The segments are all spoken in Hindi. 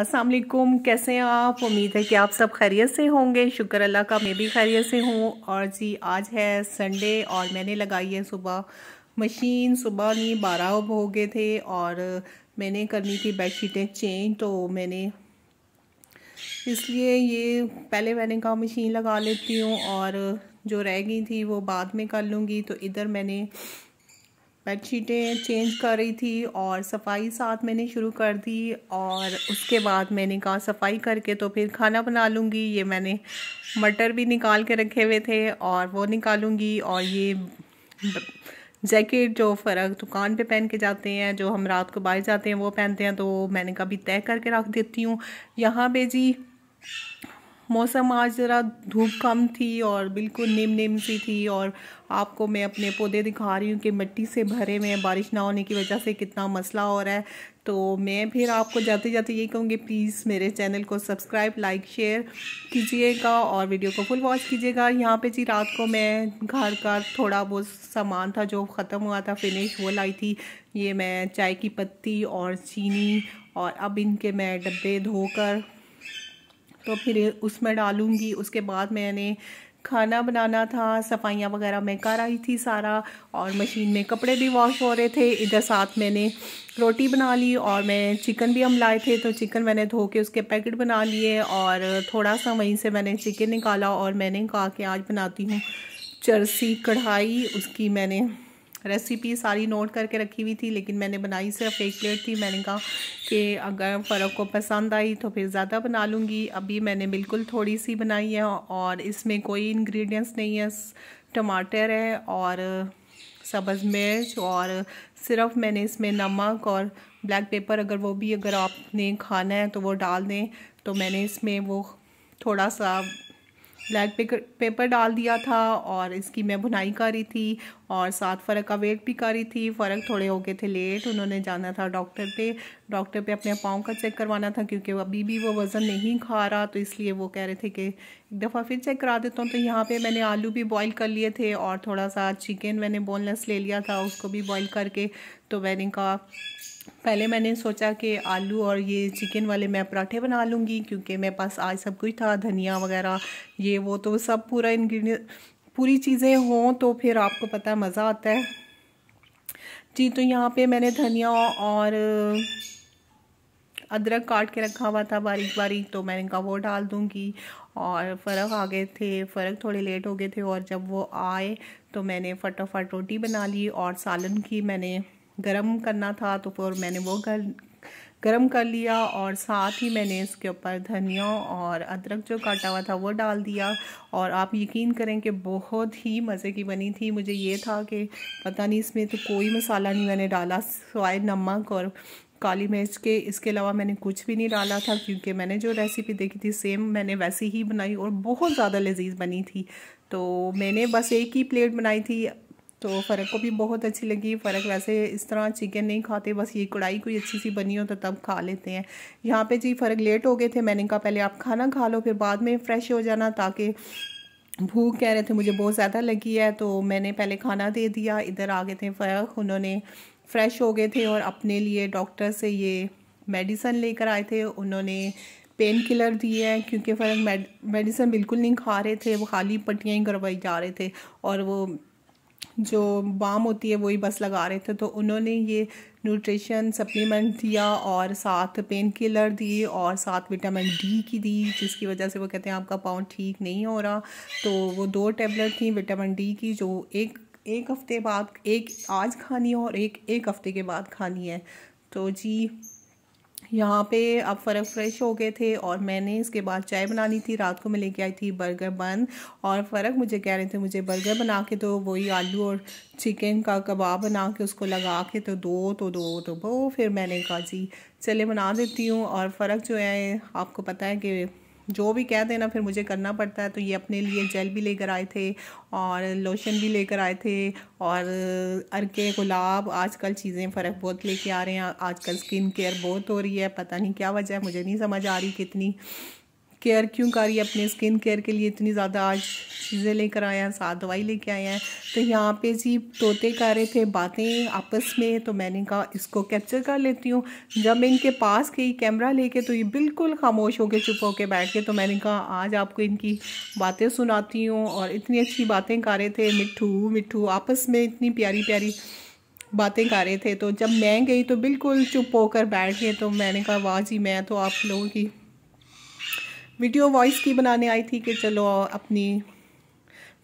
अस्सलाम वालेकुम कैसे हैं आप उम्मीद है कि आप सब खैरियत से होंगे शुक्र अल्लाह का मैं भी खैरियत से हूँ और जी आज है संडे और मैंने लगाई है सुबह मशीन सुबह नहीं बारह हो गए थे और मैंने करनी थी बेडशीटें चेंज तो मैंने इसलिए ये पहले मैंने कहा मशीन लगा लेती हूँ और जो रह गई थी वो बाद में कर लूँगी तो इधर मैंने बेडशीटें चेंज कर रही थी और सफाई साथ मैंने शुरू कर दी और उसके बाद मैंने कहा सफाई करके तो फिर खाना बना लूँगी ये मैंने मटर भी निकाल के रखे हुए थे और वो निकालूँगी और ये जैकेट जो फ़र्क दुकान पे पहन के जाते हैं जो हम रात को बाहर जाते हैं वो पहनते हैं तो मैंने कभी तय करके रख देती हूँ यहाँ पे जी मौसम आज ज़रा धूप कम थी और बिल्कुल निम निम सी थी और आपको मैं अपने पौधे दिखा रही हूँ कि मिट्टी से भरे में बारिश ना होने की वजह से कितना मसला हो रहा है तो मैं फिर आपको जाते जाते ये कहूँगी प्लीज़ मेरे चैनल को सब्सक्राइब लाइक शेयर कीजिएगा और वीडियो को फुल वॉच कीजिएगा यहाँ पे जी रात को मैं घर का थोड़ा बहुत सामान था जो ख़त्म हुआ था फिनिश वो लाई थी ये मैं चाय की पत्ती और चीनी और अब इनके मैं डब्बे धोकर तो फिर उसमें डालूंगी उसके बाद मैंने खाना बनाना था सफाइयाँ वगैरह मैं कर आई थी सारा और मशीन में कपड़े भी वॉश हो रहे थे इधर साथ मैंने रोटी बना ली और मैं चिकन भी हम लाए थे तो चिकन मैंने धो के उसके पैकेट बना लिए और थोड़ा सा वहीं से मैंने चिकन निकाला और मैंने कहा कि आज बनाती हूँ चरसी कढ़ाई उसकी मैंने रेसिपी सारी नोट करके रखी हुई थी लेकिन मैंने बनाई सिर्फ एक प्लेट थी मैंने कहा कि अगर फ़र्क को पसंद आई तो फिर ज़्यादा बना लूँगी अभी मैंने बिल्कुल थोड़ी सी बनाई है और इसमें कोई इन्ग्रीडियंट्स नहीं है टमाटर है और सब्ज़ मिर्च और सिर्फ मैंने इसमें नमक और ब्लैक पेपर अगर वो भी अगर आपने खाना है तो वो डाल दें तो मैंने इसमें वो थोड़ा सा ब्लैक पेपर डाल दिया था और इसकी मैं बुनाई कर रही थी और साथ फ़र्क का वेट भी कर रही थी फ़र्क थोड़े हो गए थे लेट उन्होंने जाना था डॉक्टर पे डॉक्टर पे अपने पाँव का चेक करवाना था क्योंकि अभी भी वो वज़न नहीं खा रहा तो इसलिए वो कह रहे थे कि दफ़ा फिर चेक करा देता हूँ तो यहाँ पे मैंने आलू भी बॉईल कर लिए थे और थोड़ा सा चिकन मैंने बोनलेस ले लिया था उसको भी बॉईल करके तो मैंने कहा पहले मैंने सोचा कि आलू और ये चिकन वाले मैं पराठे बना लूँगी क्योंकि मेरे पास आज सब कुछ था धनिया वगैरह ये वो तो सब पूरा इन्ग्रीडियंट पूरी चीज़ें हों तो फिर आपको पता है मज़ा आता है जी तो यहाँ पर मैंने धनिया और अदरक काट के रखा हुआ था बारीक बारीक तो मैंने कहा वो डाल दूँगी और फ़र्क आ गए थे फ़र्क थोड़े लेट हो गए थे और जब वो आए तो मैंने फटाफट रोटी बना ली और सालन की मैंने गरम करना था तो फिर मैंने वो कर गरम कर लिया और साथ ही मैंने इसके ऊपर धनिया और अदरक जो काटा हुआ था वो डाल दिया और आप यकीन करें कि बहुत ही मज़े की बनी थी मुझे ये था कि पता नहीं इसमें तो कोई मसाला नहीं मैंने डाला सोए नमक और काली मिर्च के इसके अलावा मैंने कुछ भी नहीं डाला था क्योंकि मैंने जो रेसिपी देखी थी सेम मैंने वैसी ही बनाई और बहुत ज़्यादा लजीज बनी थी तो मैंने बस एक ही प्लेट बनाई थी तो फ़र्क को भी बहुत अच्छी लगी फ़र्क वैसे इस तरह चिकन नहीं खाते बस ये कढ़ाई कोई अच्छी सी बनी हो तो तब खा लेते हैं यहाँ पे जी फ़र्क लेट हो गए थे मैंने कहा पहले आप खाना खा लो फिर बाद में फ्रेश हो जाना ताकि भूख कह रहे थे मुझे बहुत ज़्यादा लगी है तो मैंने पहले खाना दे दिया इधर आ गए थे फ़र्क उन्होंने फ्रेश हो गए थे और अपने लिए डॉक्टर से ये मेडिसन लेकर आए थे उन्होंने पेन किलर दिए हैं क्योंकि फिर मेड मेडिसन बिल्कुल नहीं खा रहे थे वो खाली पट्टियाँ ही करवाई जा रहे थे और वो जो बाम होती है वही बस लगा रहे थे तो उन्होंने ये न्यूट्रिशन सप्लीमेंट दिया और साथ पेन किलर दिए और साथ विटामिन डी की दी जिसकी वजह से वो कहते हैं आपका पाँव ठीक नहीं हो रहा तो वो दो टेबलेट थी विटामिन डी की जो एक एक हफ़्ते बाद एक आज खानी है और एक एक हफ़्ते के बाद खानी है तो जी यहाँ पे अब फ़र्क फ्रेश हो गए थे और मैंने इसके बाद चाय बनानी थी रात को मैं लेके आई थी बर्गर बन और फ़र्क मुझे कह रहे थे मुझे बर्गर बना के तो वही आलू और चिकन का कबाब बना के उसको लगा के तो दो तो दो तो वो फिर मैंने कहा जी चले बना देती हूँ और फ़र्क जो है आपको पता है कि जो भी कह देना फिर मुझे करना पड़ता है तो ये अपने लिए जेल भी लेकर आए थे और लोशन भी लेकर आए थे और अरके गुलाब आजकल चीज़ें फ़र्क बहुत लेके आ रहे हैं आजकल स्किन केयर बहुत हो रही है पता नहीं क्या वजह है मुझे नहीं समझ आ रही कितनी केयर क्यों कर रही है अपने स्किन केयर के लिए इतनी ज़्यादा आज चीज़ें लेकर आए हैं साथ दवाई लेके आए हैं तो यहाँ पे जी तोते कर रहे थे बातें आपस में तो मैंने कहा इसको कैप्चर कर लेती हूँ जब मैं इनके पास गई कैमरा लेके तो ये बिल्कुल खामोश होकर चुप होकर बैठ के तो मैंने कहा आज आपको इनकी बातें सुनाती हूँ और इतनी अच्छी बातें कर रहे थे मिट्ठू मिट्ठू आपस में इतनी प्यारी प्यारी बातें कर रहे थे तो जब मैं गई तो बिल्कुल चुप होकर बैठ गए तो मैंने कहा वाह जी मैं तो आप लोगों की वीडियो वॉइस की बनाने आई थी कि चलो अपनी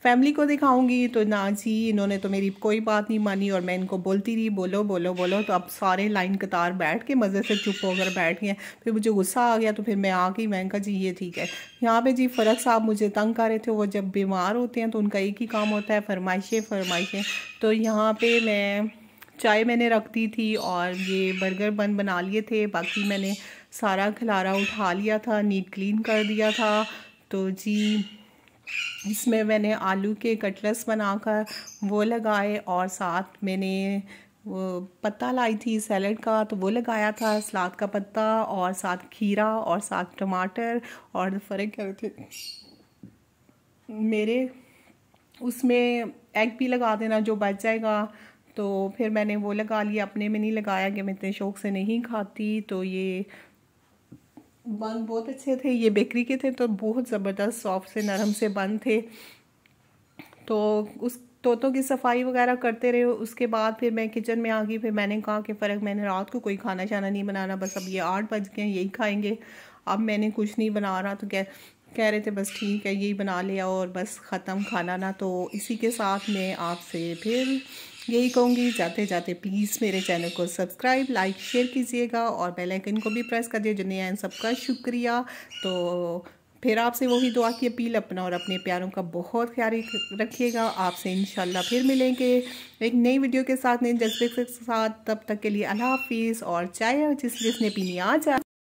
फैमिली को दिखाऊंगी तो ना जी इन्होंने तो मेरी कोई बात नहीं मानी और मैं इनको बोलती रही बोलो बोलो बोलो तो अब सारे लाइन कतार बैठ के मज़े से चुप होकर बैठ गए फिर मुझे गुस्सा आ गया तो फिर मैं आ गई मैं कहा जी ये ठीक है यहाँ पे जी फ़रक साहब मुझे तंग कर रहे थे वो जब बीमार होते हैं तो उनका एक ही काम होता है फरमाइशें फरमाइशें तो यहाँ पर मैं चाय मैंने रख दी थी और ये बर्गर बन बना लिए थे बाकी मैंने सारा खिलारा उठा लिया था नीट क्लीन कर दिया था तो जी इसमें मैंने आलू के कटलस बनाकर वो लगाए और साथ मैंने वो पत्ता लाई थी सैलड का तो वो लगाया था सलाद का पत्ता और साथ खीरा और साथ टमाटर और फ़र्क क्या थे मेरे उसमें एग भी लगा देना जो बच जाएगा तो फिर मैंने वो लगा लिया अपने में नहीं लगाया कि मैं इतने शौक से नहीं खाती तो ये बन बहुत अच्छे थे ये बेकरी के थे तो बहुत ज़बरदस्त सॉफ्ट से नरम से बन थे तो उस तोतों की सफाई वगैरह करते रहे उसके बाद फिर मैं किचन में आ गई फिर मैंने कहा कि फ़र्क मैंने रात को कोई खाना शाना नहीं बनाना बस अब ये आठ बज गए यही खाएंगे अब मैंने कुछ नहीं बना रहा तो कह कह रहे थे बस ठीक है यही बना लिया और बस ख़त्म खाना ना तो इसी के साथ मैं आपसे फिर यही कहूँगी जाते जाते प्लीज़ मेरे चैनल को सब्सक्राइब लाइक शेयर कीजिएगा और बेल आइकन को भी प्रेस कर दिए जिन्हें आए सबका शुक्रिया तो फिर आपसे वही दुआ की अपील अपना और अपने प्यारों का बहुत ख्याल रखिएगा आपसे इन फिर मिलेंगे एक नई वीडियो के साथ नए जज्बे के साथ तब तक के लिए अल्लाह हाफिज़ और चाय जिस जिसने पीनी आ जाए